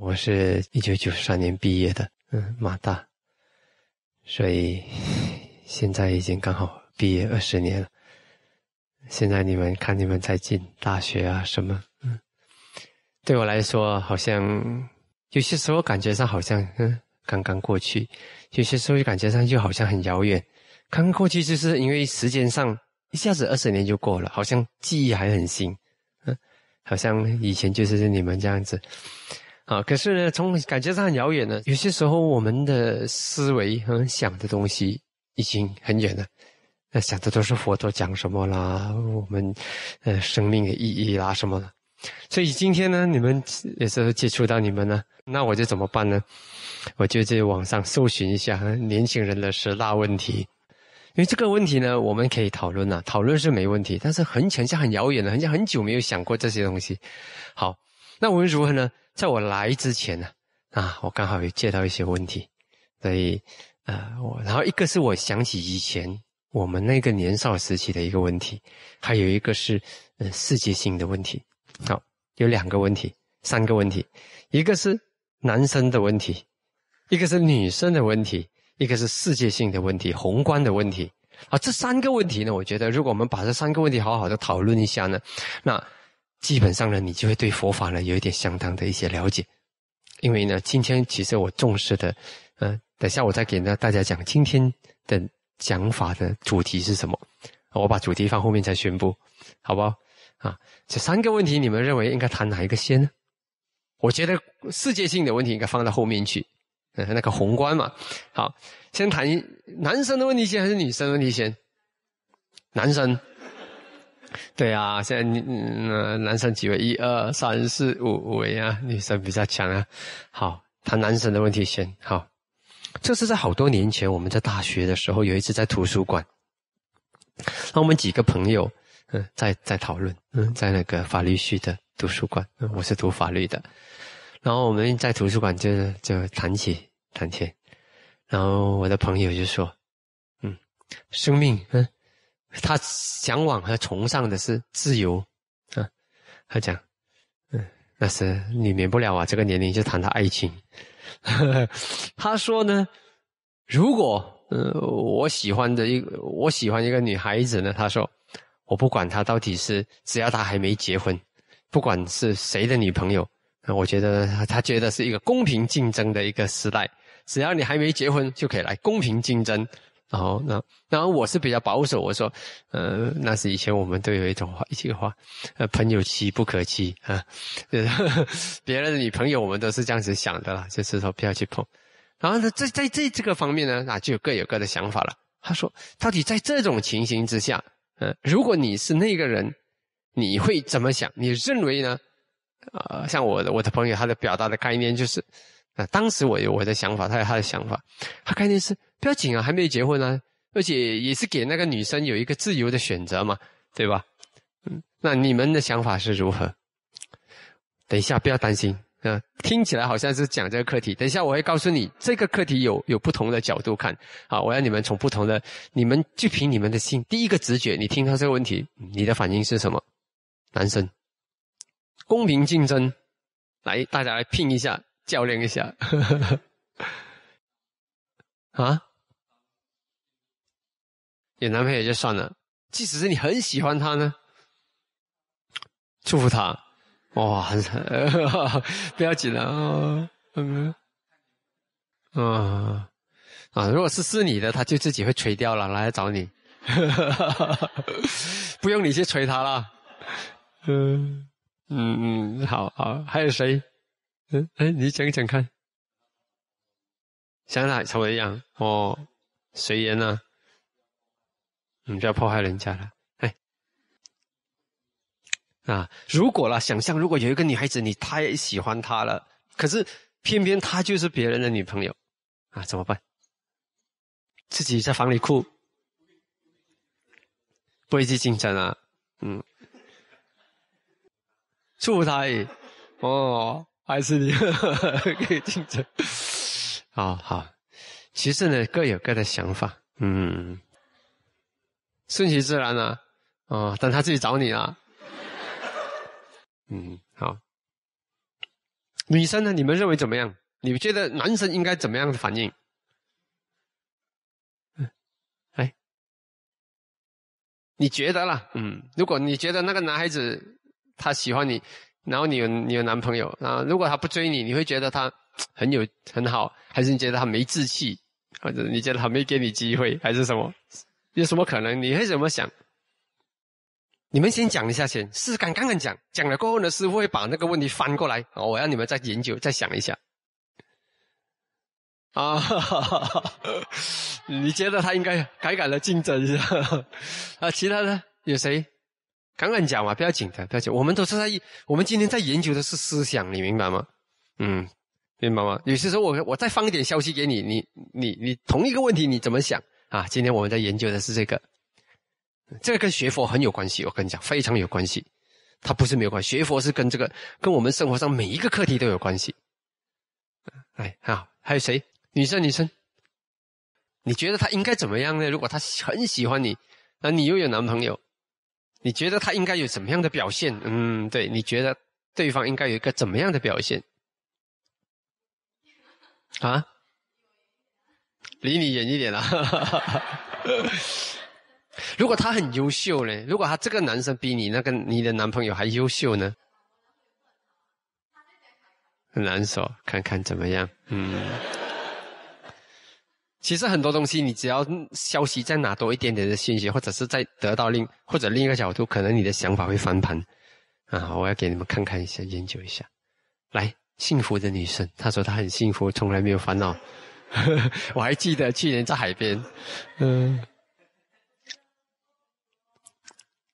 我是一九九三年毕业的，嗯，马大，所以现在已经刚好毕业二十年了。现在你们看，你们在进大学啊什么？嗯，对我来说，好像有些时候感觉上好像嗯刚刚过去，有些时候就感觉上就好像很遥远。刚过去就是因为时间上一下子二十年就过了，好像记忆还很新，嗯，好像以前就是你们这样子。啊，可是呢，从感觉上很遥远的。有些时候，我们的思维和想的东西已经很远了，那想的都是佛陀讲什么啦，我们呃生命的意义啦什么的。所以今天呢，你们也是接触到你们呢，那我就怎么办呢？我就在网上搜寻一下年轻人的十大问题，因为这个问题呢，我们可以讨论啊，讨论是没问题，但是很浅，像很遥远的，很像很久没有想过这些东西。好，那我们如何呢？在我来之前呢，啊，我刚好有接到一些问题，所以，呃，我然后一个是我想起以前我们那个年少时期的一个问题，还有一个是呃世界性的问题，好，有两个问题，三个问题，一个是男生的问题，一个是女生的问题，一个是世界性的问题，宏观的问题，啊，这三个问题呢，我觉得如果我们把这三个问题好好的讨论一下呢，那。基本上呢，你就会对佛法呢有一点相当的一些了解，因为呢，今天其实我重视的，嗯，等下我再给呢大家讲今天的讲法的主题是什么，我把主题放后面再宣布，好不好？啊，这三个问题你们认为应该谈哪一个先呢？我觉得世界性的问题应该放到后面去，呃，那个宏观嘛。好，先谈男生的问题先还是女生的问题先？男生。对啊，现在男男生几位？一二三四五位啊，女生比较强啊。好，谈男生的问题先。好，这是在好多年前，我们在大学的时候，有一次在图书馆，那我们几个朋友，嗯，在在讨论，嗯，在那个法律系的图书馆，我是读法律的，然后我们在图书馆就就谈起谈起，然后我的朋友就说，嗯，生命，嗯。他向往和崇尚的是自由，啊，他讲，嗯，那是你免不了啊，这个年龄就谈到爱情。他说呢，如果呃我喜欢的一我喜欢一个女孩子呢，他说，我不管她到底是只要她还没结婚，不管是谁的女朋友，那我觉得他觉得是一个公平竞争的一个时代，只要你还没结婚就可以来公平竞争。然后那，然后我是比较保守，我说，呃，那是以前我们都有一种话，一句话，呃，朋友妻不可欺啊，别人的女朋友我们都是这样子想的啦，就是说不要去碰。然后呢，在在这这个方面呢，那就有各有各的想法了。他说，到底在这种情形之下，嗯，如果你是那个人，你会怎么想？你认为呢？啊，像我我的朋友，他的表达的概念就是。那当时我有我的想法，他有他的想法。他看电视不要紧啊，还没有结婚呢，而且也是给那个女生有一个自由的选择嘛，对吧？嗯，那你们的想法是如何？等一下不要担心，嗯，听起来好像是讲这个课题。等一下我会告诉你，这个课题有有不同的角度看。好，我让你们从不同的，你们就凭你们的心，第一个直觉，你听到这个问题，你的反应是什么？男生，公平竞争，来大家来拼一下。较量一下，啊，有男朋友就算了。即使是你很喜欢他呢，祝福他，哇，很很 不要紧了啊，嗯，啊啊，如果是是你的，他就自己会垂掉了，来找你，不用你去锤他了。嗯嗯嗯，好好，还有谁？嗯，哎，你讲讲看，像哪头一样哦？谁啊，呢？不要破坏人家了，哎，啊，如果啦，想象如果有一个女孩子，你太喜欢她了，可是偏偏她就是别人的女朋友，啊，怎么办？自己在房里哭，不会去竞争啊，嗯，祝福她哦。还是你 可以竞争，好 好，其实呢各有各的想法，嗯，顺其自然啊，啊，等他自己找你啦。嗯好，女生呢你们认为怎么样？你们觉得男生应该怎么样的反应？哎，你觉得啦，嗯，如果你觉得那个男孩子他喜欢你。然后你有你有男朋友，那如果他不追你，你会觉得他很有很好，还是你觉得他没志气，或者你觉得他没给你机会，还是什么？有什么可能？你会怎么想？你们先讲一下先。是干刚刚讲讲了过后呢，师傅会把那个问题翻过来，我让你们再研究再想一下。啊，哈哈哈，你觉得他应该改改了竞争一下？啊，其他的有谁？刚刚讲嘛，不要紧的，不要紧。我们都是在，我们今天在研究的是思想，你明白吗？嗯，明白吗？有些时候我我再放一点消息给你，你你你同一个问题你怎么想啊？今天我们在研究的是这个，这个跟学佛很有关系，我跟你讲，非常有关系。它不是没有关系，学佛是跟这个跟我们生活上每一个课题都有关系。哎，好，还有谁？女生，女生，你觉得他应该怎么样呢？如果他很喜欢你，那你又有男朋友？你觉得他应该有什么样的表现？嗯，对，你觉得对方应该有一个怎么样的表现？啊，离你远一点啦。如果他很优秀呢？如果他这个男生比你那个你的男朋友还优秀呢？很难受，看看怎么样？嗯。其实很多东西，你只要消息再拿多一点点的信息，或者是再得到另或者另一个角度，可能你的想法会翻盘。啊，我要给你们看看一下，研究一下。来，幸福的女生，她说她很幸福，从来没有烦恼。我还记得去年在海边，嗯，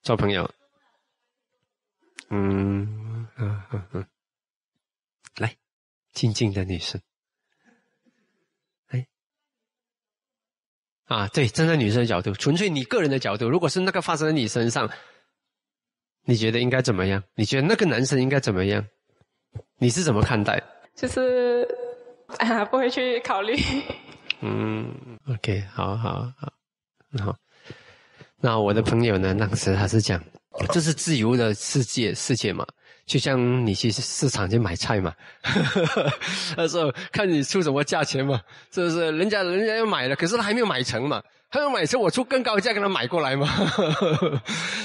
做朋友。嗯，嗯嗯嗯。来，静静的女生。啊，对，站在女生的角度，纯粹你个人的角度，如果是那个发生在你身上，你觉得应该怎么样？你觉得那个男生应该怎么样？你是怎么看待？就是，啊，不会去考虑。嗯，OK，好好好，好。那我的朋友呢？当时他是讲，这是自由的世界，世界嘛。就像你去市场去买菜嘛，那时候看你出什么价钱嘛，是不是？人家人家要买了，可是他还没有买成嘛，他要买成，我出更高的价给他买过来嘛。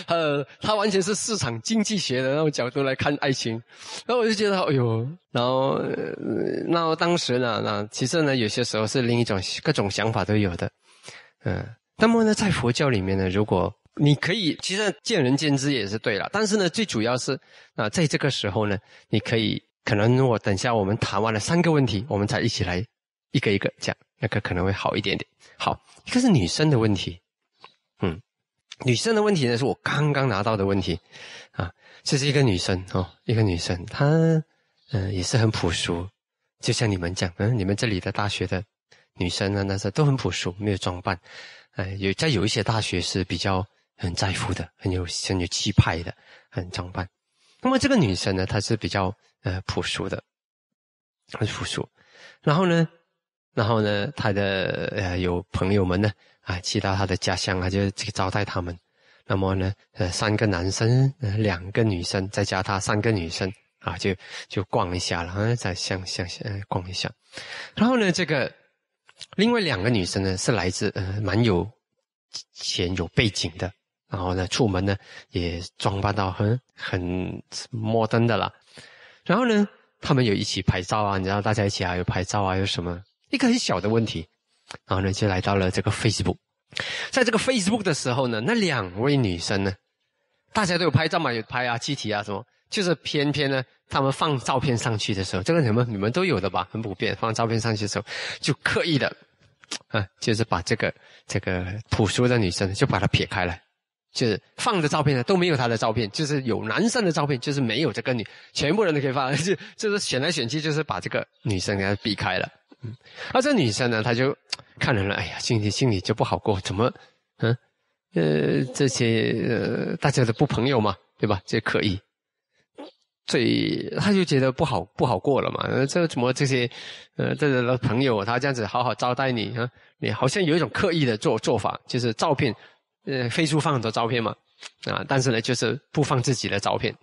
呃，他完全是市场经济学的那种角度来看爱情，然后我就觉得，哎呦，然后那当时呢，那其实呢，有些时候是另一种各种想法都有的，嗯。那么呢，在佛教里面呢，如果你可以，其实见仁见智也是对了。但是呢，最主要是啊，在这个时候呢，你可以，可能我等下我们谈完了三个问题，我们才一起来一个一个讲，那个可能会好一点点。好，一个是女生的问题，嗯，女生的问题呢是我刚刚拿到的问题，啊，这是一个女生哦，一个女生，她嗯也是很朴素，就像你们讲，嗯，你们这里的大学的女生呢，那是都很朴素，没有装扮，哎，有在有一些大学是比较。很在乎的，很有很有气派的，很装扮。那么这个女生呢，她是比较呃朴素的，很朴素。然后呢，然后呢，她的呃有朋友们呢，啊，去到她的家乡，啊，就这个招待他们。那么呢，呃，三个男生，两个女生，再加她三个女生啊，就就逛一下了，再想想、想逛一下。然后呢，这个另外两个女生呢，是来自呃蛮有钱有背景的。然后呢，出门呢也装扮到很很摩登的啦。然后呢，他们有一起拍照啊，你知道，大家一起啊有拍照啊，有什么一个很小的问题。然后呢，就来到了这个 Facebook。在这个 Facebook 的时候呢，那两位女生呢，大家都有拍照嘛，有拍啊，集体啊什么，就是偏偏呢，他们放照片上去的时候，这个你们你们都有的吧，很普遍，放照片上去的时候，就刻意的，啊，就是把这个这个朴素的女生就把它撇开了。就是放的照片呢都没有她的照片，就是有男生的照片，就是没有这个女，全部人都可以放，就就是选来选去，就是把这个女生给避开了。嗯，而这女生呢，她就看人了，哎呀，心里心里就不好过，怎么，嗯，呃，这些呃大家都不朋友嘛，对吧？这刻意，以他就觉得不好不好过了嘛，这怎么这些，呃，这个朋友他这样子好好招待你啊，你好像有一种刻意的做做法，就是照片。呃，飞书放很多照片嘛，啊，但是呢，就是不放自己的照片。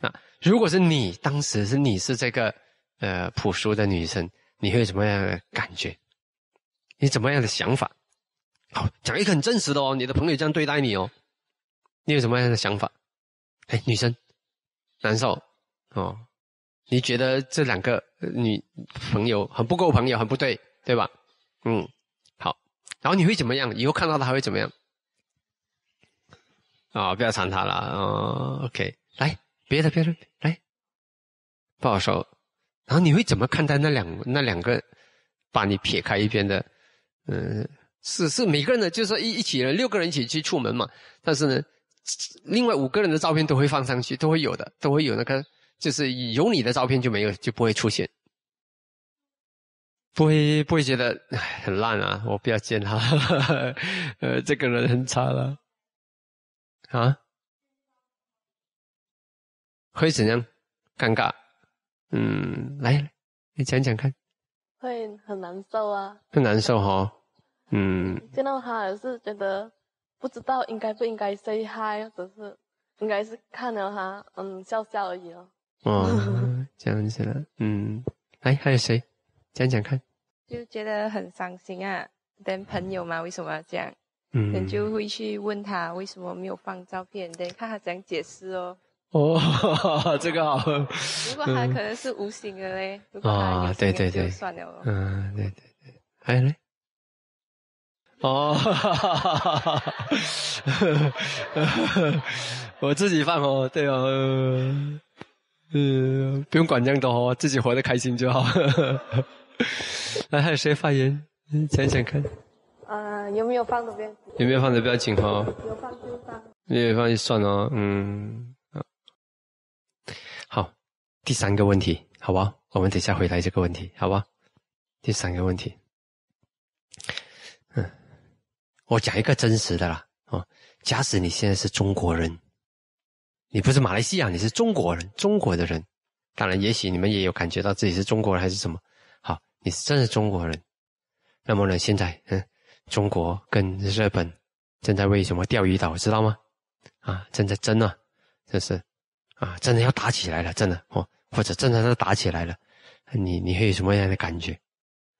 那如果是你，当时是你是这个呃朴素的女生，你会怎么样的感觉？你怎么样的想法？好，讲一个很真实的哦，你的朋友这样对待你哦，你有什么样的想法？哎，女生难受哦，你觉得这两个女朋友很不够朋友，很不对，对吧？嗯，好，然后你会怎么样？以后看到她会怎么样？啊，不要藏他了啊！OK，来别的，别的来，不好说。然后你会怎么看待那两那两个把你撇开一边的？嗯，是是，每个人呢，就是一一起人六个人一起去出门嘛。但是呢，另外五个人的照片都会放上去，都会有的，都会有那个，就是有你的照片就没有就不会出现。不会不会觉得很烂啊！我不要见他，呃，这个人很差了。啊，会怎样？尴尬，嗯，来，你讲讲看，会很难受啊，很难受哈，嗯，见到他也是觉得不知道应该不应该 say hi，只是应该是看到他，嗯，笑笑而已哦。哦，这样子的，嗯，来，还有谁，讲讲看，就觉得很伤心啊，跟朋友嘛，为什么要这样？人就会去问他为什么没有放照片，等看他怎样解释哦。哦，这个好。如果他可能是无形的嘞，啊，对对对，算了，嗯，对对对，还有嘞。哦，哈哈哈哈哈哈！我自己放哦，对哦，嗯，不用管这样多哦，自己活得开心就好。来，还有谁发言？想想看。嗯，有没有放的边？有没有放的比较紧哈？有放就放，没有放就算了。嗯，好，第三个问题，好吧，我们等下回答这个问题，好吧？第三个问题，嗯，我讲一个真实的啦。哦，假使你现在是中国人，你不是马来西亚，你是中国人，中国的人，当然，也许你们也有感觉到自己是中国人还是什么。好，你是真是中国人，那么呢，现在嗯。中国跟日本正在为什么钓鱼岛知道吗？啊，正在争啊，这是啊，真的要打起来了，真的哦，或者真的要打起来了，你你会有什么样的感觉？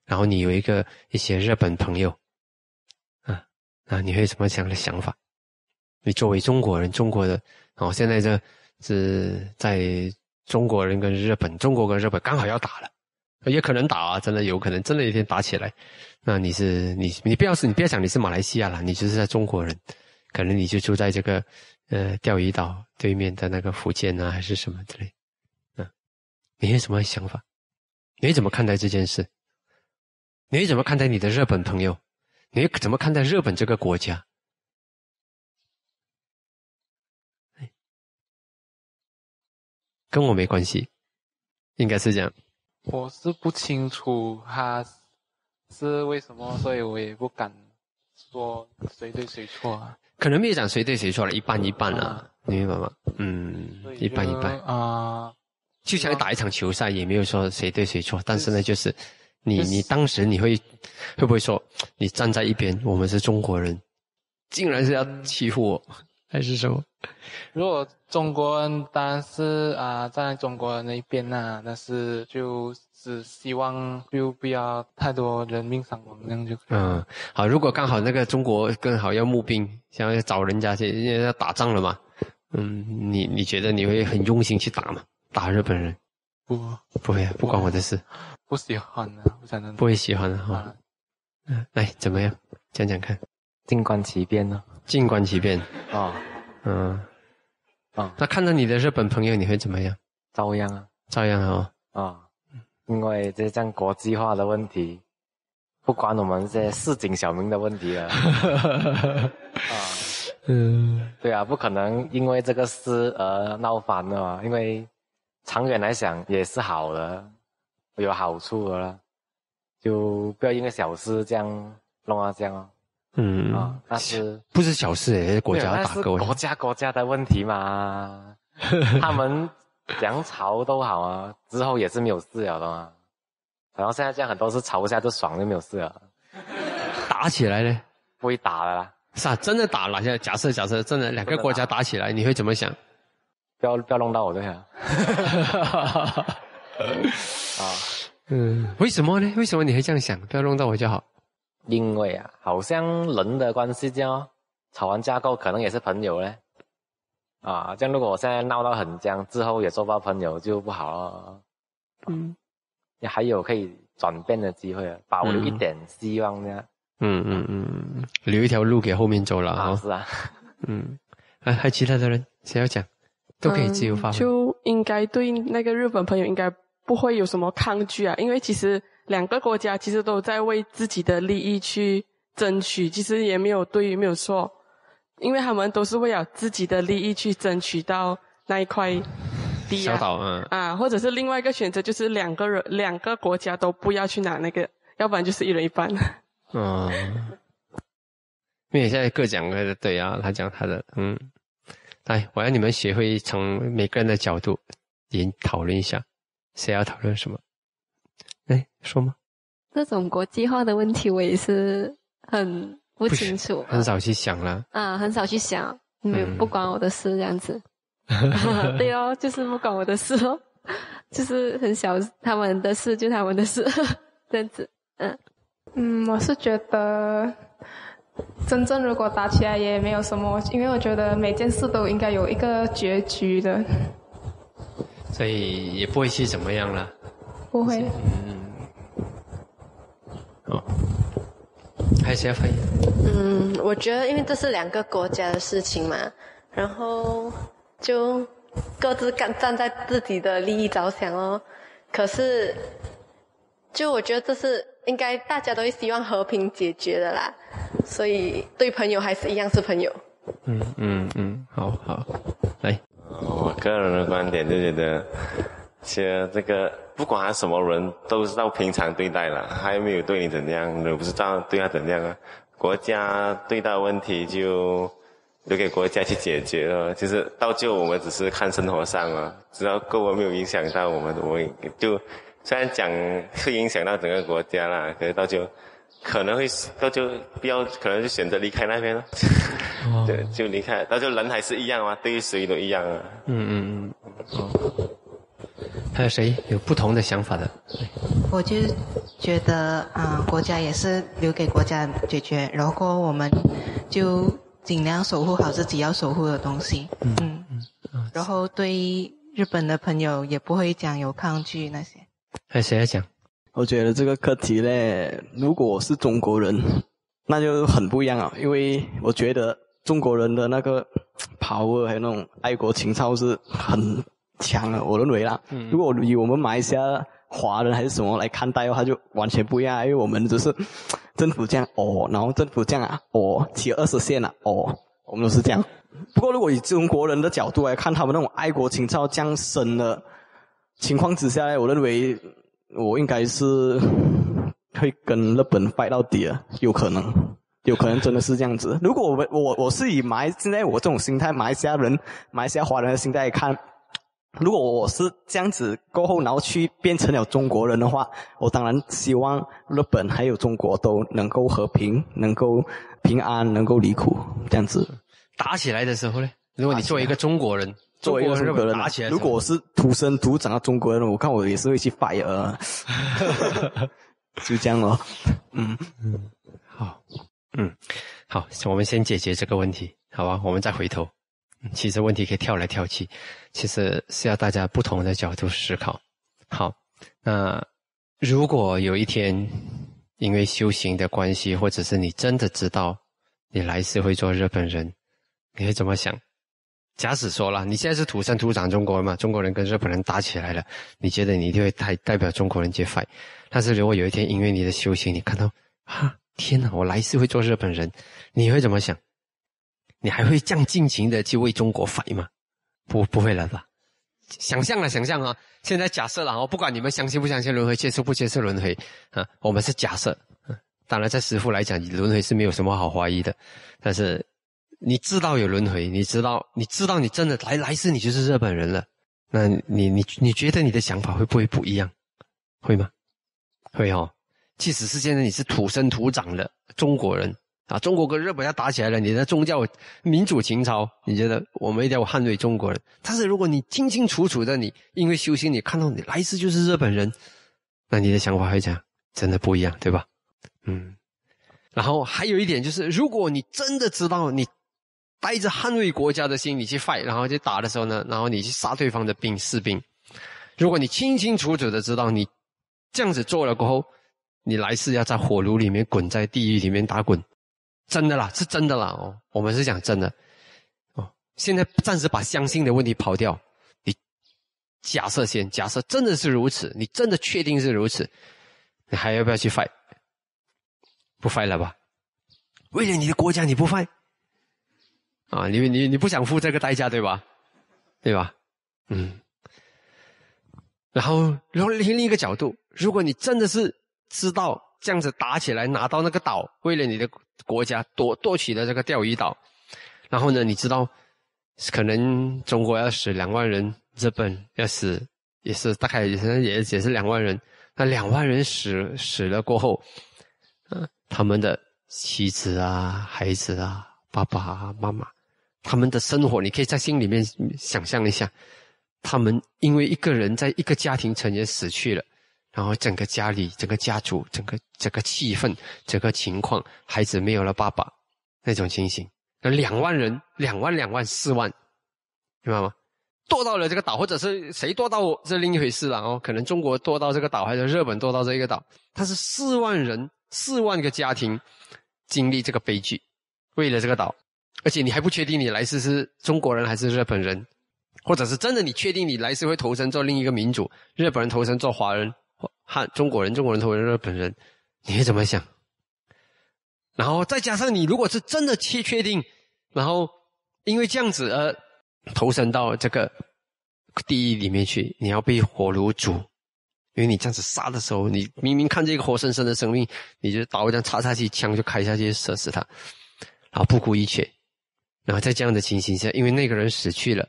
然后你有一个一些日本朋友，啊啊，你会有什么样的想法？你作为中国人，中国的哦，现在这是在中国人跟日本，中国跟日本刚好要打了。也可能打啊，真的有可能，真的有一天打起来，那你是你你不要是你不要想你是马来西亚了，你就是在中国人，可能你就住在这个，呃，钓鱼岛对面的那个福建啊，还是什么之类，嗯，你有什么想法？你怎么看待这件事？你怎么看待你的日本朋友？你怎么看待日本这个国家？跟我没关系，应该是这样。我是不清楚他是为什么，所以我也不敢说谁对谁错。啊。可能没有讲谁对谁错了，一半一半啊你明白吗？嗯，一半一半啊，就像打一场球赛，也没有说谁对谁错，但是呢，就是你你当时你会会不会说，你站在一边，我们是中国人，竟然是要欺负我。还是什么？如果中国人当然是啊，在中国人那一边呐，但是就只希望就不要太多人命伤亡那样就。嗯，好，如果刚好那个中国刚好要募兵，想要找人家去，人家要打仗了嘛。嗯，你你觉得你会很用心去打吗？打日本人？不，不会，不关我的事。不喜欢啊，不想能。不会喜欢的哈。嗯，哎，怎么样？讲讲看。静观其变呢。静观其变啊，嗯啊，那看到你的日本朋友，你会怎么样？遭殃啊，遭殃哦，啊！因为这像国际化的问题，不关我们这些市井小民的问题了。啊，嗯，对啊，不可能因为这个事而闹翻的嘛，因为长远来想也是好的，有好处的，就不要因为小事这样弄啊这样啊。嗯啊，那是不是小事哎？国家打个国家国家的问题嘛，他们两朝都好啊，之后也是没有事，了的嘛。然后现在这样很多是吵不下就爽，就没有事了。打起来呢，不会打的啦，是啊，真的打了。现在假设假设，真的两个国家打起来，你会怎么想？不要不要弄到我这样。啊，嗯，为什么呢？为什么你会这样想？不要弄到我就好。因为啊，好像人的关系这样，吵完架后可能也是朋友嘞。啊，这样如果我现在闹到很僵，之后也做不到朋友就不好了。嗯，你还有可以转变的机会啊，保留一点希望呢。嗯嗯嗯，留一条路给后面走了。是啊。嗯，还还有其他的人谁要讲，都可以自由发挥。就应该对那个日本朋友应该不会有什么抗拒啊，因为其实。两个国家其实都在为自己的利益去争取，其实也没有对，没有错，因为他们都是为了自己的利益去争取到那一块地啊，或者是另外一个选择，就是两个人两个国家都不要去拿那个，要不然就是一人一半。嗯，因为现在各讲各的，对啊，他讲他的，嗯，来，我要你们学会从每个人的角度研讨论一下，谁要讨论什么。哎，说吗？这种国际化的问题，我也是很不清楚，很少去想了啊，很少去想，没有不管我的事这样子，对哦，就是不管我的事哦，就是很小他们的事就他们的事这样子，嗯嗯，我是觉得真正如果打起来也没有什么，因为我觉得每件事都应该有一个结局的，所以也不会去怎么样了。不会。嗯。好。还有谁发言？嗯，我觉得，因为这是两个国家的事情嘛，然后就各自站站在自己的利益着想哦。可是，就我觉得，这是应该大家都是希望和平解决的啦。所以，对朋友还是一样是朋友。嗯嗯嗯，好好。来。我个人的观点就觉得。其实这个不管什么人都是照平常对待了，还没有对你怎样，也不是照对他怎样啊。国家对待问题就留给国家去解决了，就是到就我们只是看生活上了，只要个人没有影响到我们，我就虽然讲是影响到整个国家啦，可是到就可能会到就不要，可能就选择离开那边了，对，就离开。到就人还是一样啊，对于谁都一样啊。嗯嗯嗯。还有谁有不同的想法的？我就觉得啊，国家也是留给国家解决。然后我们就尽量守护好自己要守护的东西，嗯，然后对日本的朋友也不会讲有抗拒那些。还有谁来讲？我觉得这个课题嘞，如果我是中国人，那就很不一样啊，因为我觉得中国人的那个袍还有那种爱国情操是很。强了，我认为啦。如果以我们马来西亚华人还是什么来看待，的话，就完全不一样。因为我们只是 政府这样哦，然后政府这样啊，哦，骑二十线啊，哦，我们都是这样。不过，如果以中国人的角度来看，他们那种爱国情操降深了情况之下，我认为我应该是会跟日本掰到底了，有可能，有可能真的是这样子。如果我们我我是以马现在我这种心态，马来西亚人马来西亚华人的心态看。如果我是这样子过后，然后去变成了中国人的话，我当然希望日本还有中国都能够和平，能够平安，能够离苦，这样子。打起来的时候呢，如果你作为一个中国人，为一个中国人打起来，如果我是土生土长的中国人，我看我也是会去拜尔，就这样咯。嗯嗯，好，嗯，好，我们先解决这个问题，好吧？我们再回头。其实问题可以跳来跳去，其实是要大家不同的角度思考。好，那如果有一天因为修行的关系，或者是你真的知道你来世会做日本人，你会怎么想？假使说了，你现在是土生土长中国人嘛，中国人跟日本人打起来了，你觉得你一定会代代表中国人接 fight？但是如果有一天因为你的修行，你看到啊，天哪，我来世会做日本人，你会怎么想？你还会这样尽情的去为中国反应吗？不，不会了吧？想象了，想象啊！现在假设了，我不管你们相信不相信轮回，接受不接受轮回，啊，我们是假设。当然，在师父来讲，轮回是没有什么好怀疑的。但是你知道有轮回，你知道，你知道你真的来来世你就是日本人了，那你你你觉得你的想法会不会不一样？会吗？会哦。即使是现在你是土生土长的中国人。啊，中国跟日本要打起来了，你的宗教、民主情操，你觉得我们一定要捍卫中国？人？但是如果你清清楚楚的，你因为修行，你看到你来世就是日本人，那你的想法会讲样？真的不一样，对吧？嗯。然后还有一点就是，如果你真的知道你带着捍卫国家的心，你去 fight，然后去打的时候呢，然后你去杀对方的兵士兵，如果你清清楚楚的知道你这样子做了过后，你来世要在火炉里面滚，在地狱里面打滚。真的啦，是真的啦哦，我们是讲真的哦。现在暂时把相信的问题抛掉，你假设先，假设真的是如此，你真的确定是如此，你还要不要去 fight？不 fight 了吧？为了你的国家你不 fight？啊，你你你不想付这个代价对吧？对吧？嗯。然后然后另另一个角度，如果你真的是知道这样子打起来拿到那个岛，为了你的。国家夺夺取了这个钓鱼岛，然后呢？你知道，可能中国要死两万人，日本要死也是大概也是也也是两万人。那两万人死死了过后，嗯，他们的妻子啊、孩子啊、爸爸妈妈，他们的生活，你可以在心里面想象一下，他们因为一个人在一个家庭成员死去了。然后整个家里、整个家族、整个整个气氛、整个情况，孩子没有了爸爸那种情形。那两万人、两万、两万、四万，明白吗？堕到了这个岛，或者是谁堕到，这是另一回事了哦。可能中国堕到这个岛，还是日本堕到这个岛？他是四万人、四万个家庭经历这个悲剧，为了这个岛，而且你还不确定你来世是中国人还是日本人，或者是真的你确定你来世会投身做另一个民族，日本人投身做华人。汉中国人，中国人投日本人，你会怎么想？然后再加上你如果是真的确确定，然后因为这样子而投身到这个地狱里面去，你要被火炉煮，因为你这样子杀的时候，你明明看见一个活生生的生命，你就刀这样插下去，枪就开下去射死他，然后不顾一切。然后在这样的情形下，因为那个人死去了，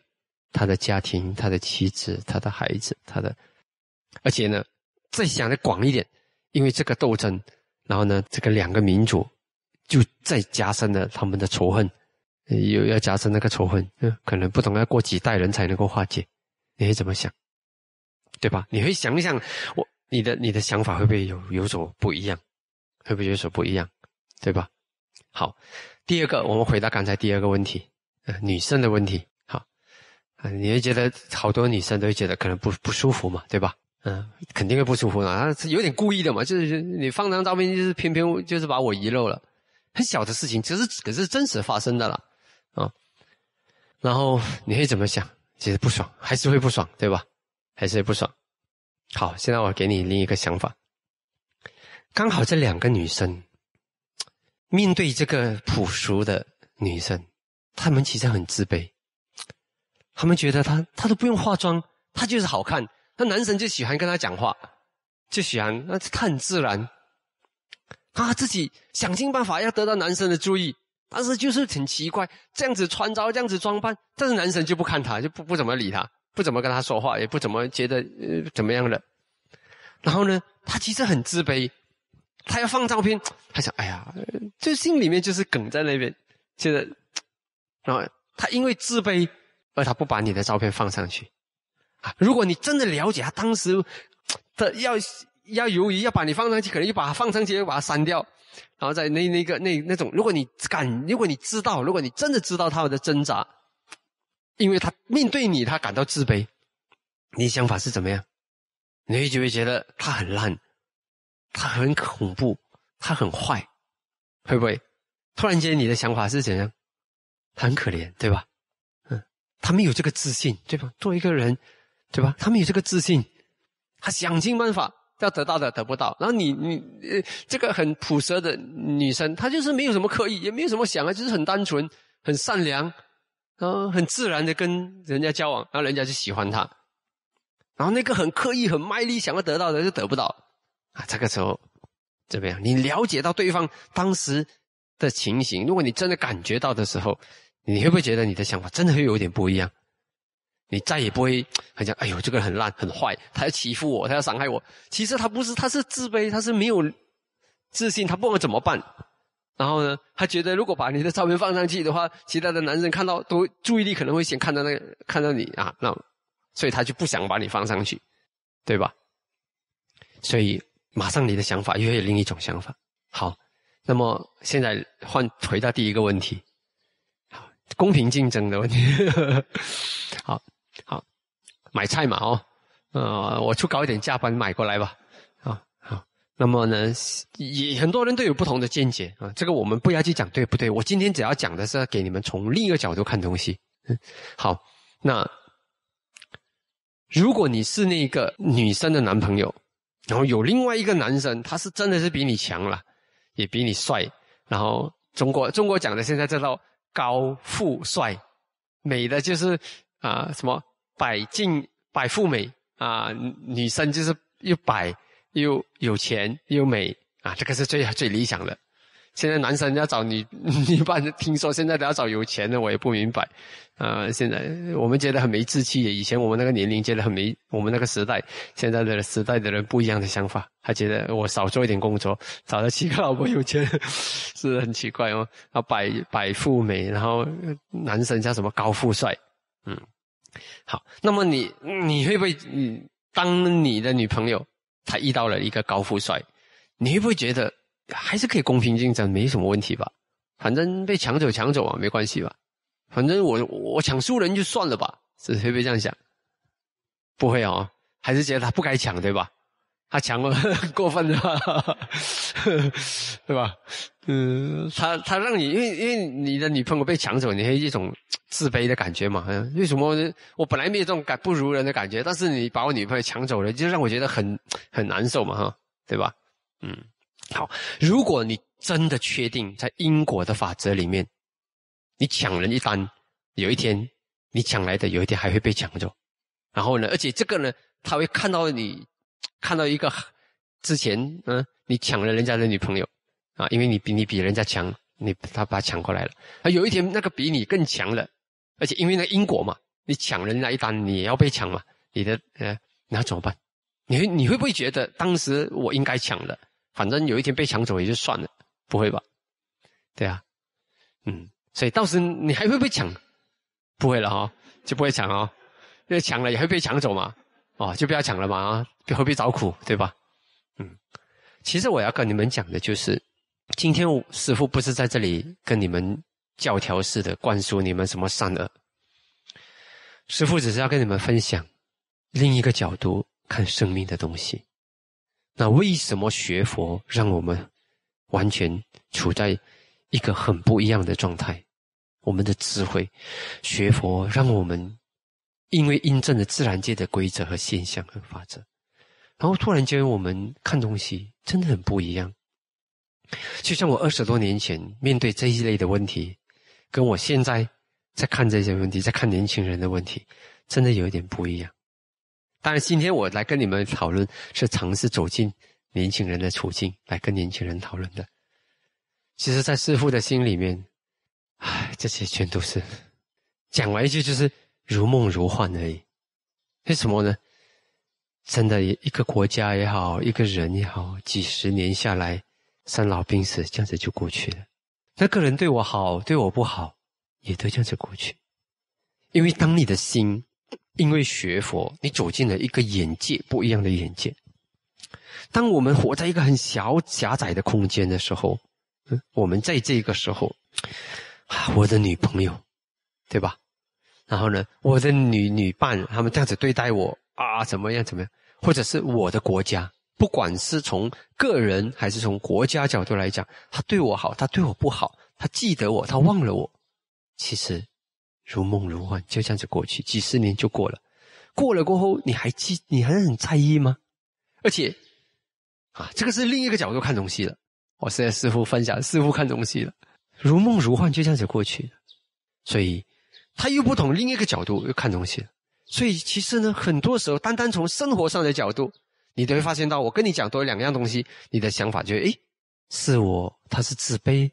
他的家庭、他的妻子、他的孩子、他的，而且呢。再想的广一点，因为这个斗争，然后呢，这个两个民族就再加深了他们的仇恨，有要加深那个仇恨，嗯，可能不同要过几代人才能够化解。你会怎么想？对吧？你会想一想，我你的你的想法会不会有有所不一样？会不会有所不一样？对吧？好，第二个，我们回答刚才第二个问题，女生的问题。好，啊，你会觉得好多女生都会觉得可能不不舒服嘛，对吧？嗯，肯定会不舒服呢。他有点故意的嘛，就是你放张照片，就是偏偏就是把我遗漏了，很小的事情，只是可是真实发生的了，啊。然后你会怎么想？其实不爽，还是会不爽，对吧？还是会不爽。好，现在我给你另一个想法。刚好这两个女生面对这个朴素的女生，她们其实很自卑，她们觉得她她都不用化妆，她就是好看。男生就喜欢跟他讲话，就喜欢，那他很自然，啊，自己想尽办法要得到男生的注意，但是就是很奇怪，这样子穿着，这样子装扮，但是男生就不看他，就不不怎么理他，不怎么跟他说话，也不怎么觉得怎么样的。然后呢，他其实很自卑，他要放照片，他想，哎呀，就心里面就是梗在那边，觉得，然后他因为自卑，而他不把你的照片放上去。如果你真的了解他当时的 要要由于要把你放上去，可能又把他放上去又把他删掉，然后在那那个那那种，如果你敢，如果你知道，如果你真的知道他们的挣扎，因为他面对你，他感到自卑，你想法是怎么样？你就会觉得他很烂？他很恐怖，他很坏，会不会？突然间，你的想法是怎样？他很可怜，对吧？嗯，他没有这个自信，对吧？作为一个人。对吧？他们有这个自信，他想尽办法要得到的得不到。然后你你呃，这个很朴实的女生，她就是没有什么刻意，也没有什么想啊，就是很单纯、很善良，然后很自然的跟人家交往，然后人家就喜欢她。然后那个很刻意、很卖力想要得到的就得不到啊。这个时候怎么样？你了解到对方当时的情形，如果你真的感觉到的时候，你会不会觉得你的想法真的会有点不一样？你再也不会很想，哎呦，这个人很烂，很坏，他要欺负我，他要伤害我。其实他不是，他是自卑，他是没有自信，他不管怎么办。然后呢，他觉得如果把你的照片放上去的话，其他的男生看到都注意力可能会先看到那个，看到你啊，那所以他就不想把你放上去，对吧？所以马上你的想法又有另一种想法。好，那么现在换回到第一个问题，公平竞争的问题。好。买菜嘛，哦，呃，我去搞一点加班买过来吧，啊，好，那么呢，也很多人都有不同的见解啊，这个我们不要去讲对不对？我今天只要讲的是给你们从另一个角度看东西。好，那如果你是那个女生的男朋友，然后有另外一个男生，他是真的是比你强了，也比你帅，然后中国中国讲的现在叫高富帅，美的就是啊什么。百进百富美啊，女生就是又百又有钱又美啊，这个是最最理想的。现在男生要找女 女伴，听说现在都要找有钱的，我也不明白啊。现在我们觉得很没志气，以前我们那个年龄觉得很没，我们那个时代现在的时代的人不一样的想法，他觉得我少做一点工作，找了七个老婆有钱，是很奇怪哦。啊，百百富美，然后男生叫什么高富帅，嗯。好，那么你你会不会，当你的女朋友她遇到了一个高富帅，你会不会觉得还是可以公平竞争，没什么问题吧？反正被抢走抢走嘛，没关系吧？反正我我抢输人就算了吧，是会不会这样想？不会哦，还是觉得他不该抢，对吧？他强了 过分了，对吧？嗯，他他让你因为因为你的女朋友被抢走，你会一种自卑的感觉嘛？为什么我本来没有这种感不如人的感觉，但是你把我女朋友抢走了，就让我觉得很很难受嘛？哈，对吧？嗯，好，如果你真的确定在因果的法则里面，你抢人一单，有一天你抢来的，有一天还会被抢走，然后呢，而且这个呢，他会看到你。看到一个之前，嗯，你抢了人家的女朋友，啊，因为你比你比人家强，你他把他抢过来了。啊，有一天那个比你更强了，而且因为那因果嘛，你抢人家一单，你也要被抢嘛，你的呃，那怎么办？你你会不会觉得当时我应该抢的，反正有一天被抢走也就算了，不会吧？对啊，嗯，所以到时你还会不会抢？不会了哈，就不会抢哦，因为抢了也会被抢走嘛，哦，就不要抢了嘛。啊、何必找苦，对吧？嗯，其实我要跟你们讲的就是，今天师傅不是在这里跟你们教条式的灌输你们什么善恶，师傅只是要跟你们分享另一个角度看生命的东西。那为什么学佛让我们完全处在一个很不一样的状态？我们的智慧，学佛让我们因为印证了自然界的规则和现象和法则。然后突然间，我们看东西真的很不一样。就像我二十多年前面对这一类的问题，跟我现在在看这些问题，在看年轻人的问题，真的有一点不一样。但是今天我来跟你们讨论，是尝试走进年轻人的处境，来跟年轻人讨论的。其实，在师傅的心里面，唉，这些全都是讲完一句就是如梦如幻而已。为什么呢？真的，一个国家也好，一个人也好，几十年下来，生老病死，这样子就过去了。那个人对我好，对我不好，也都这样子过去。因为当你的心，因为学佛，你走进了一个眼界不一样的眼界。当我们活在一个很小狭窄的空间的时候，我们在这个时候，啊，我的女朋友，对吧？然后呢，我的女女伴，他们这样子对待我。啊，怎么样？怎么样？或者是我的国家，不管是从个人还是从国家角度来讲，他对我好，他对我不好，他记得我，他忘了我，其实如梦如幻，就这样子过去，几十年就过了。过了过后，你还记？你还很在意吗？而且啊，这个是另一个角度看东西的。我现在师傅分享，师傅看东西了，如梦如幻，就这样子过去了。所以他又不同另一个角度又看东西了。所以其实呢，很多时候，单单从生活上的角度，你都会发现到，我跟你讲多有两样东西，你的想法就哎，是我他是自卑，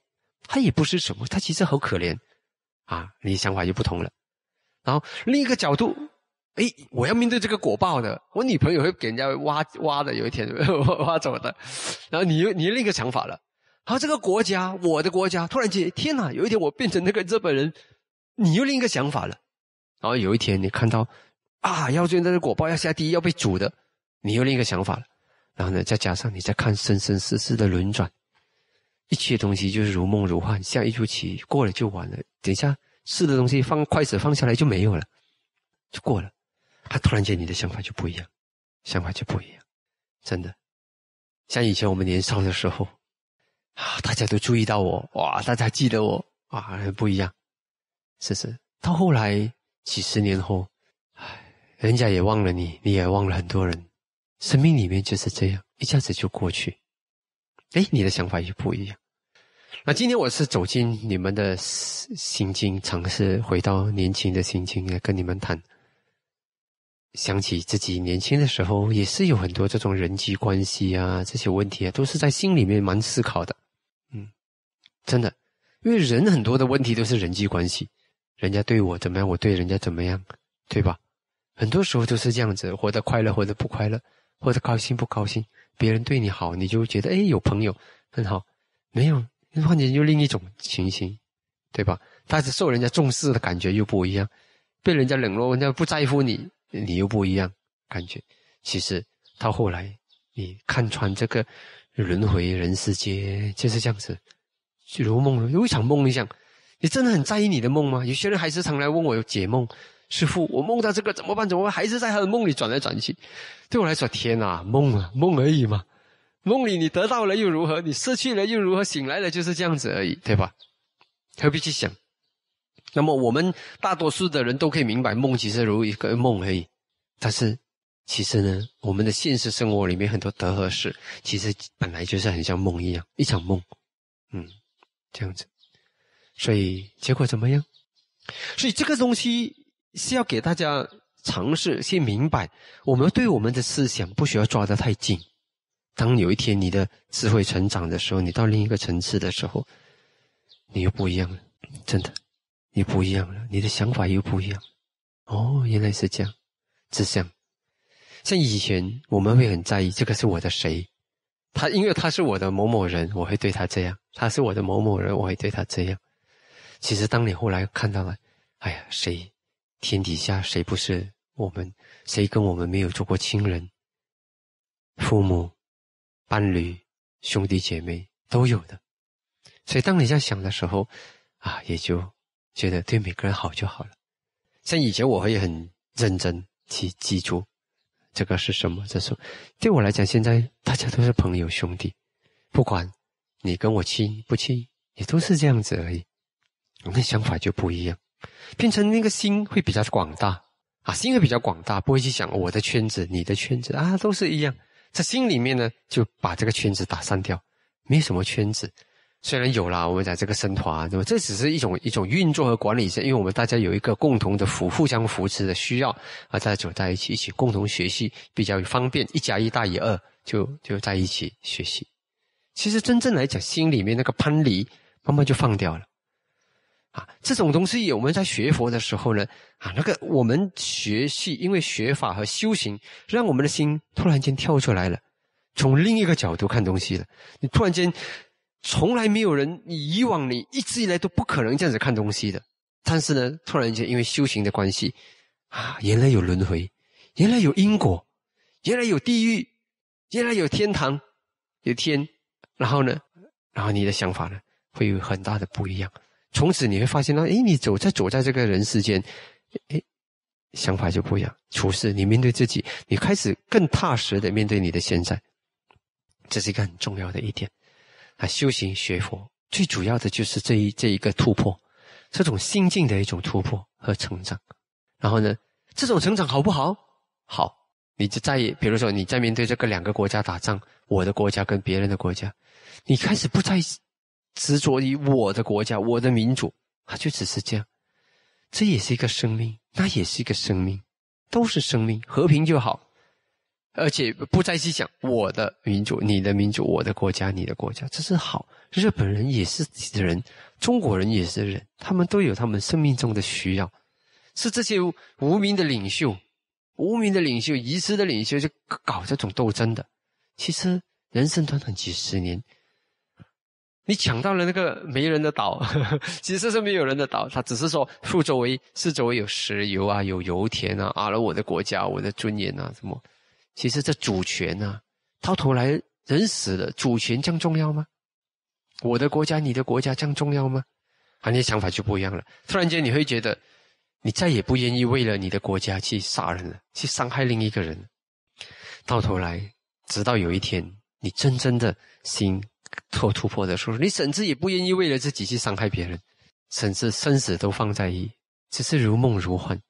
他也不是什么，他其实好可怜，啊，你想法就不同了。然后另一个角度，哎，我要面对这个果报的，我女朋友会给人家挖挖的，有一天挖挖走的，然后你又你另一个想法了。然后这个国家，我的国家，突然间天哪，有一天我变成那个日本人，你又另一个想法了。然后有一天你看到。啊，要见那个果报，要下地狱，要被煮的。你有另一个想法了，然后呢，再加上你再看生生世世的轮转，一切东西就是如梦如幻，像一出棋，过了就完了。等一下吃的东西放筷子放下来就没有了，就过了。他突然间你的想法就不一样，想法就不一样，真的。像以前我们年少的时候，啊，大家都注意到我，哇，大家记得我，啊，不一样。是不是？到后来几十年后。人家也忘了你，你也忘了很多人。生命里面就是这样，一下子就过去。哎，你的想法也不一样。那今天我是走进你们的心境，尝试回到年轻的心情来跟你们谈。想起自己年轻的时候，也是有很多这种人际关系啊，这些问题啊，都是在心里面蛮思考的。嗯，真的，因为人很多的问题都是人际关系，人家对我怎么样，我对人家怎么样，对吧？很多时候都是这样子，活得快乐，活得不快乐，活得高兴不高兴，别人对你好，你就觉得哎有朋友很好；没有，换成又另一种情形，对吧？但是受人家重视的感觉又不一样，被人家冷落，人家不在乎你，你又不一样感觉。其实到后来，你看穿这个轮回人世间就是这样子，如梦如一场梦。你想，你真的很在意你的梦吗？有些人还是常来问我有解梦。师傅，我梦到这个怎么办？怎么办？还是在他的梦里转来转去。对我来说，天哪，梦啊，梦而已嘛。梦里你得到了又如何？你失去了又如何？醒来了就是这样子而已，对吧？何必去想？那么我们大多数的人都可以明白，梦其实如一个梦而已。但是，其实呢，我们的现实生活里面很多得和失，其实本来就是很像梦一样，一场梦。嗯，这样子。所以结果怎么样？所以这个东西。是要给大家尝试，先明白，我们对我们的思想不需要抓得太紧。当有一天你的智慧成长的时候，你到另一个层次的时候，你又不一样了，真的，你不一样了，你的想法又不一样。哦，原来是这样，这样。像以前我们会很在意，这个是我的谁，他因为他是我的某某人，我会对他这样，他是我的某某人，我会对他这样。其实当你后来看到了，哎呀，谁？天底下谁不是我们？谁跟我们没有做过亲人？父母、伴侣、兄弟姐妹都有的。所以当你在想的时候，啊，也就觉得对每个人好就好了。像以前我也很认真去记住这个是什么，这是对我来讲，现在大家都是朋友兄弟，不管你跟我亲不亲，也都是这样子而已。我的想法就不一样。变成那个心会比较广大啊，心会比较广大，不会去想我的圈子、你的圈子啊，都是一样。在心里面呢，就把这个圈子打散掉，没什么圈子。虽然有了我们在这个升华，对吧？这只是一种一种运作和管理性，因为我们大家有一个共同的扶、互相扶持的需要，啊，大家走在一起，一起共同学习比较方便。一加一大于二，就就在一起学习。其实真正来讲，心里面那个攀离慢慢就放掉了。啊，这种东西，我们在学佛的时候呢，啊，那个我们学习，因为学法和修行，让我们的心突然间跳出来了，从另一个角度看东西了。你突然间，从来没有人，以往你一直以来都不可能这样子看东西的。但是呢，突然间因为修行的关系，啊，原来有轮回，原来有因果，原来有地狱，原来有天堂，有天，然后呢，然后你的想法呢，会有很大的不一样。从此你会发现到，哎，你走在走在这个人世间，哎，想法就不一样。处事，你面对自己，你开始更踏实的面对你的现在，这是一个很重要的一点。啊，修行学佛最主要的就是这一这一个突破，这种心境的一种突破和成长。然后呢，这种成长好不好？好，你就在，比如说你在面对这个两个国家打仗，我的国家跟别人的国家，你开始不在意。执着于我的国家、我的民主，啊，就只是这样。这也是一个生命，那也是一个生命，都是生命，和平就好。而且不再去想我的民主、你的民主、我的国家、你的国家，这是好。日本人也是人，中国人也是人，他们都有他们生命中的需要。是这些无名的领袖、无名的领袖、遗失的领袖，就搞这种斗争的。其实人生短短几十年。你抢到了那个没人的岛，其实是没有人的岛，他只是说树周围、四周围有石油啊，有油田啊，啊！了我的国家，我的尊严啊，什么？其实这主权啊，到头来人死了，主权这样重要吗？我的国家，你的国家这样重要吗？啊！你的想法就不一样了。突然间，你会觉得你再也不愿意为了你的国家去杀人了，去伤害另一个人。到头来，直到有一天，你真正的心。做突破的时候，你甚至也不愿意为了自己去伤害别人，甚至生死都放在意，只是如梦如幻。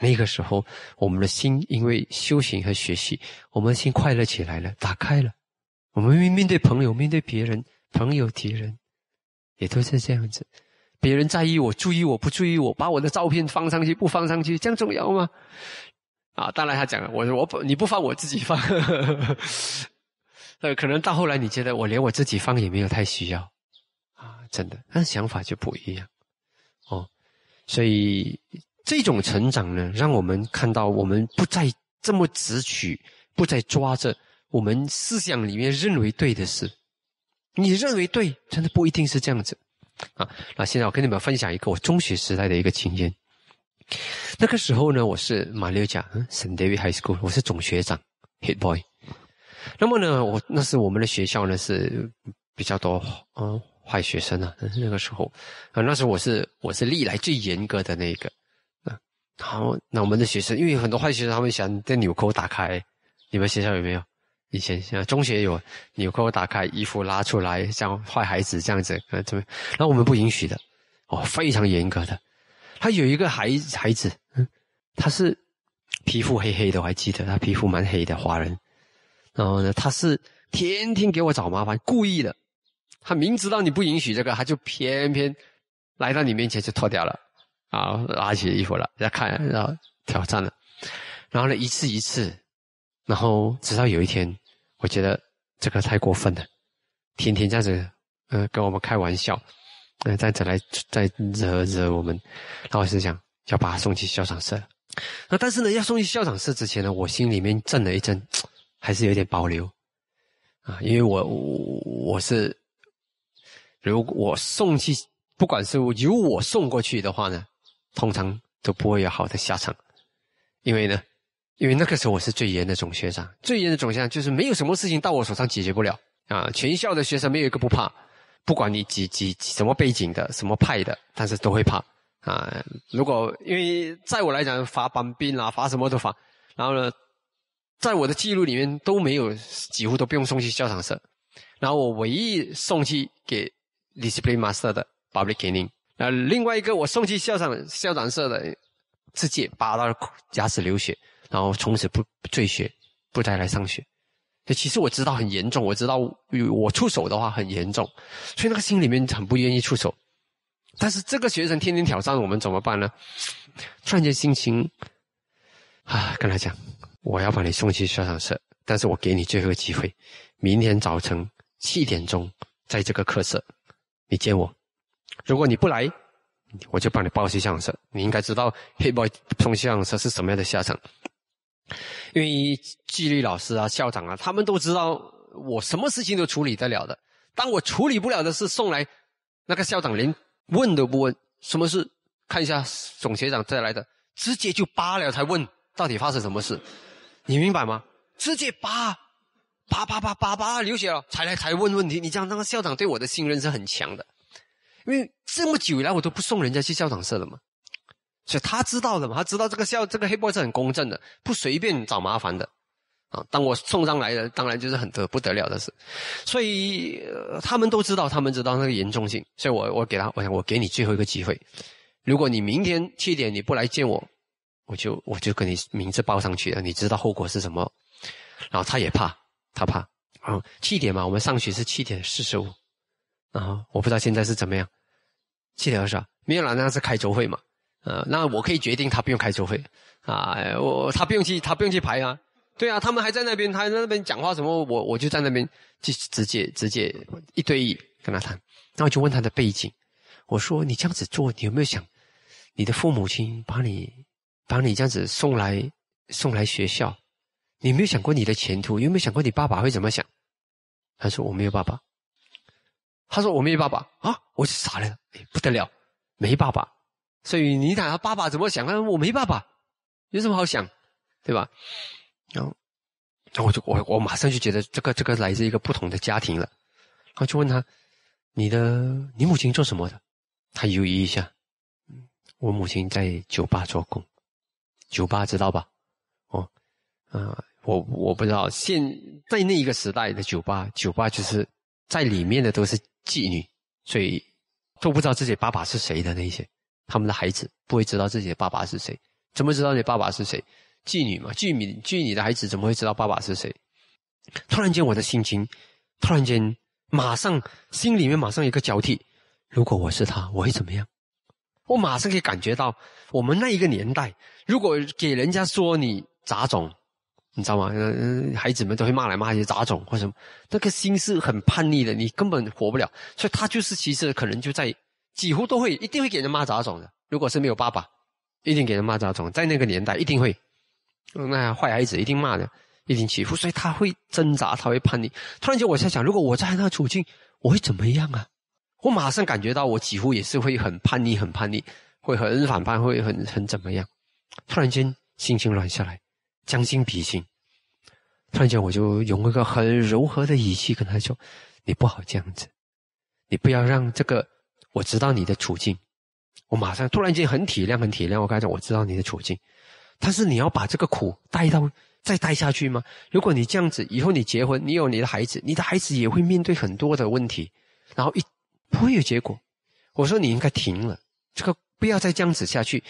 那个时候，我们的心因为修行和学习，我们心快乐起来了，打开了。我们面对朋友，面对别人，朋友、敌人，也都是这样子。别人在意我，注意我，不注意我，把我的照片放上去，不放上去，这样重要吗？啊，当然他讲了，我说我你不放，我自己呵呃，可能到后来你觉得我连我自己放也没有太需要，啊，真的，但想法就不一样，哦，所以这种成长呢，让我们看到我们不再这么执取，不再抓着我们思想里面认为对的事，你认为对，真的不一定是这样子，啊，那现在我跟你们分享一个我中学时代的一个经验，那个时候呢，我是马六甲嗯，圣大卫 High School，我是总学长 h i t Boy。那么呢，我那是我们的学校呢，是比较多嗯坏学生啊。那个时候啊，那时候我是我是历来最严格的那一个，啊。好，那我们的学生，因为很多坏学生，他们喜欢在纽扣打开。你们学校有没有？以前像中学有纽扣打开，衣服拉出来，像坏孩子这样子，啊，怎么？那我们不允许的，哦，非常严格的。他有一个孩孩子，嗯，他是皮肤黑黑的，我还记得他皮肤蛮黑的，华人。然后呢，他是天天给我找麻烦，故意的。他明知道你不允许这个，他就偏偏来到你面前就脱掉了，啊，拿起衣服了，要看，然后挑战了。然后呢，一次一次，然后直到有一天，我觉得这个太过分了，天天这样子，嗯，跟我们开玩笑，嗯，这样子来再惹惹我们。然后我就想要把他送去校长室。那但是呢，要送去校长室之前呢，我心里面震了一震。还是有点保留啊，因为我我是，如果我送去，不管是由我送过去的话呢，通常都不会有好的下场，因为呢，因为那个时候我是最严的总学长，最严的总学长就是没有什么事情到我手上解决不了啊，全校的学生没有一个不怕，不管你几几什么背景的什么派的，但是都会怕啊，如果因为在我来讲罚班兵啊，罚什么都罚，然后呢。在我的记录里面都没有，几乎都不用送去校长室。然后我唯一送去给 discipline master 的 public c a n i n g 那另外一个我送去校长校长室的，直接拔他牙齿流血，然后从此不坠学，不再来上学。其实我知道很严重，我知道我出手的话很严重，所以那个心里面很不愿意出手。但是这个学生天天挑战我们，怎么办呢？突然间心情啊，跟他讲。我要把你送去校长室，但是我给你最后机会，明天早晨七点钟在这个课室，你见我。如果你不来，我就把你抱去校长室。你应该知道黑 boy 送校长室是什么样的下场，因为纪律老师啊、校长啊，他们都知道我什么事情都处理得了的。当我处理不了的事送来，那个校长连问都不问什么事，看一下总学长带来的，直接就扒了才问到底发生什么事。你明白吗？直接扒，扒扒扒扒扒流血了，才来才问问题。你这样，那个校长对我的信任是很强的，因为这么久以来我都不送人家去校长室了嘛，所以他知道了嘛，他知道这个校这个黑 boy 是很公正的，不随便找麻烦的啊。当我送上来的，当然就是很得不得了的事，所以他们都知道，他们知道那个严重性，所以我我给他，我想我给你最后一个机会，如果你明天七点你不来见我。我就我就跟你名字报上去了，你知道后果是什么？然后他也怕，他怕。然后七点嘛，我们上学是七点四十五。然后我不知道现在是怎么样。七点多少？没有，啦，那是开周会嘛。呃，那我可以决定他不用开周会啊。我他不用去，他不用去排啊。对啊，他们还在那边，他在那边讲话什么？我我就在那边，就直接直接一对一跟他谈。那我就问他的背景，我说你这样子做，你有没有想你的父母亲把你？把你这样子送来，送来学校，你有没有想过你的前途，有没有想过你爸爸会怎么想？他说我没有爸爸。他说我没有爸爸啊！我傻了，哎不得了，没爸爸。所以你讲他爸爸怎么想啊？我没爸爸，有什么好想，对吧？然后，然后我就我我马上就觉得这个这个来自一个不同的家庭了。然后就问他，你的你母亲做什么的？他犹豫一下，我母亲在酒吧做工。酒吧知道吧？哦，啊，我我不知道。现在那一个时代的酒吧，酒吧就是在里面的都是妓女，所以都不知道自己爸爸是谁的那些，他们的孩子不会知道自己的爸爸是谁。怎么知道你爸爸是谁？妓女嘛，妓女，妓女的孩子怎么会知道爸爸是谁？突然间，我的心情，突然间，马上心里面马上一个交替。如果我是他，我会怎么样？我马上可以感觉到，我们那一个年代，如果给人家说你杂种，你知道吗？孩子们都会骂来骂去杂种或什么。那个心是很叛逆的，你根本活不了。所以他就是其实可能就在几乎都会一定会给人骂杂种的。如果是没有爸爸，一定给人骂杂种。在那个年代，一定会，那坏孩子一定骂的，一定欺负。所以他会挣扎，他会叛逆。突然间我在想，如果我在那个处境，我会怎么样啊？我马上感觉到，我几乎也是会很叛逆，很叛逆，会很反叛，会很很怎么样？突然间心情软下来，将心比心。突然间我就用一个很柔和的语气跟他说：“你不好这样子，你不要让这个我知道你的处境。我马上突然间很体谅，很体谅。我跟他我知道你的处境，但是你要把这个苦带到再待下去吗？如果你这样子，以后你结婚，你有你的孩子，你的孩子也会面对很多的问题，然后一。不会有结果，我说你应该停了，这个不要再这样子下去。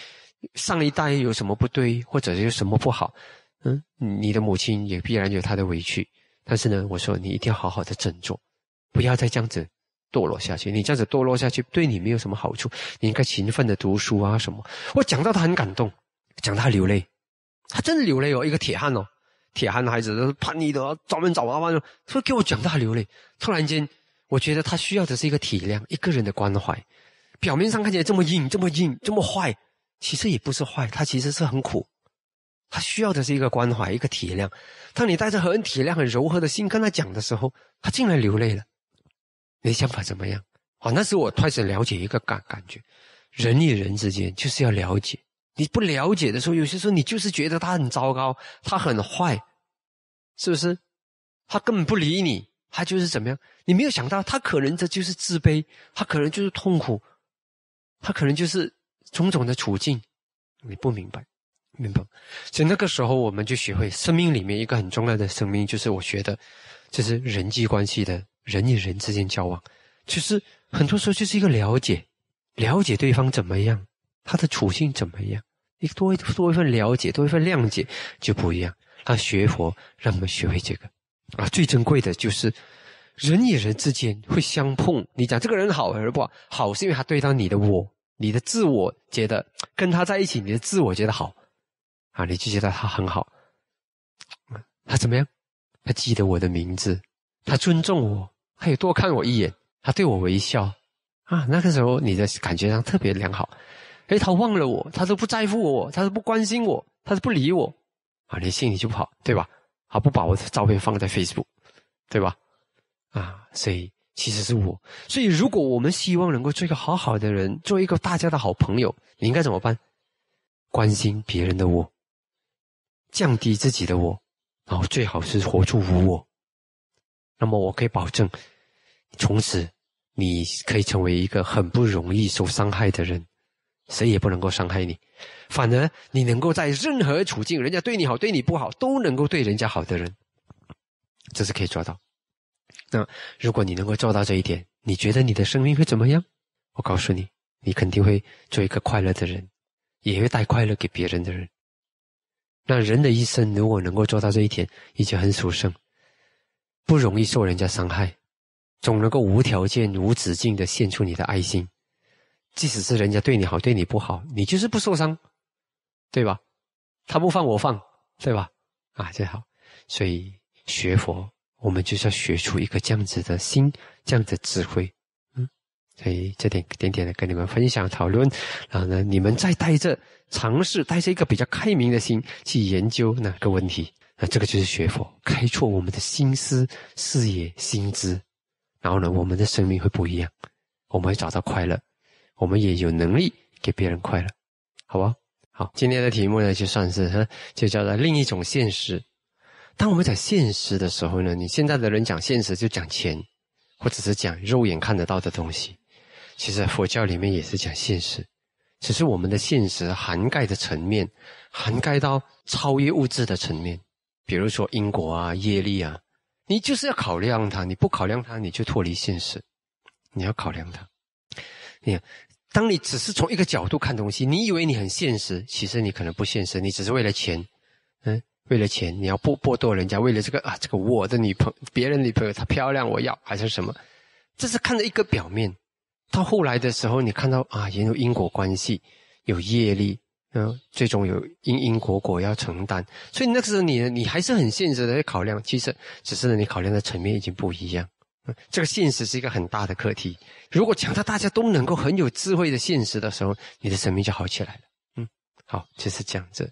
上一代有什么不对，或者有什么不好？嗯，你的母亲也必然有她的委屈。但是呢，我说你一定要好好的振作，不要再这样子堕落下去。你这样子堕落下去，对你没有什么好处。你应该勤奋的读书啊，什么。我讲到他很感动，讲到流泪，他真的流泪哦，一个铁汉哦，铁汉的孩子，叛逆的，找门找麻烦，说给我讲到流泪，突然间。我觉得他需要的是一个体谅，一个人的关怀。表面上看起来这么硬，这么硬，这么坏，其实也不是坏，他其实是很苦。他需要的是一个关怀，一个体谅。当你带着很体谅、很柔和的心跟他讲的时候，他竟然流泪了。你的想法怎么样？啊，那是我开始了解一个感感觉，人与人之间就是要了解。你不了解的时候，有些时候你就是觉得他很糟糕，他很坏，是不是？他根本不理你。他就是怎么样？你没有想到，他可能这就是自卑，他可能就是痛苦，他可能就是种种的处境，你不明白，明白？所以那个时候我们就学会，生命里面一个很重要的生命，就是我觉得，就是人际关系的人与人之间交往，就是很多时候就是一个了解，了解对方怎么样，他的处境怎么样，你多多一份了解，多一份谅解就不一样。让学佛，让我们学会这个。啊，最珍贵的就是人与人之间会相碰。你讲这个人好还是不好？好是因为他对到你的我，你的自我觉得跟他在一起，你的自我觉得好，啊，你就觉得他很好。他怎么样？他记得我的名字，他尊重我，他也多看我一眼，他对我微笑。啊，那个时候你的感觉上特别良好。哎，他忘了我，他都不在乎我，他都不关心我，他都不理我，啊，你心里就不好，对吧？还不把我的照片放在 Facebook，对吧？啊，所以其实是我。所以如果我们希望能够做一个好好的人，做一个大家的好朋友，你应该怎么办？关心别人的我，降低自己的我，然后最好是活出无我。那么我可以保证，从此你可以成为一个很不容易受伤害的人，谁也不能够伤害你。反而，你能够在任何处境，人家对你好，对你不好，都能够对人家好的人，这是可以做到。那如果你能够做到这一点，你觉得你的生命会怎么样？我告诉你，你肯定会做一个快乐的人，也会带快乐给别人的人。那人的一生，如果能够做到这一点，已经很殊胜，不容易受人家伤害，总能够无条件、无止境的献出你的爱心。即使是人家对你好，对你不好，你就是不受伤，对吧？他不放我放，对吧？啊，这好。所以学佛，我们就是要学出一个这样子的心，这样子智慧。嗯，所以这点点点的跟你们分享讨论，然后呢，你们再带着尝试，带着一个比较开明的心去研究哪个问题。那这个就是学佛，开拓我们的心思、视野、心知，然后呢，我们的生命会不一样，我们会找到快乐。我们也有能力给别人快乐，好吧？好，今天的题目呢，就算是就叫做另一种现实。当我们在现实的时候呢，你现在的人讲现实就讲钱，或者是讲肉眼看得到的东西。其实佛教里面也是讲现实，只是我们的现实涵盖的层面涵盖到超越物质的层面，比如说因果啊、业力啊，你就是要考量它，你不考量它，你就脱离现实。你要考量它，你看。当你只是从一个角度看东西，你以为你很现实，其实你可能不现实。你只是为了钱，嗯，为了钱，你要剥剥夺人家，为了这个啊，这个我的女朋友，别人女朋友她漂亮我要还是什么？这是看的一个表面。到后来的时候，你看到啊，也有因果关系，有业力，嗯，最终有因因果果要承担。所以那个时候你你还是很现实的考量，其实只是你考量的层面已经不一样。这个现实是一个很大的课题。如果讲到大家都能够很有智慧的现实的时候，你的生命就好起来了。嗯，好，就是这样子。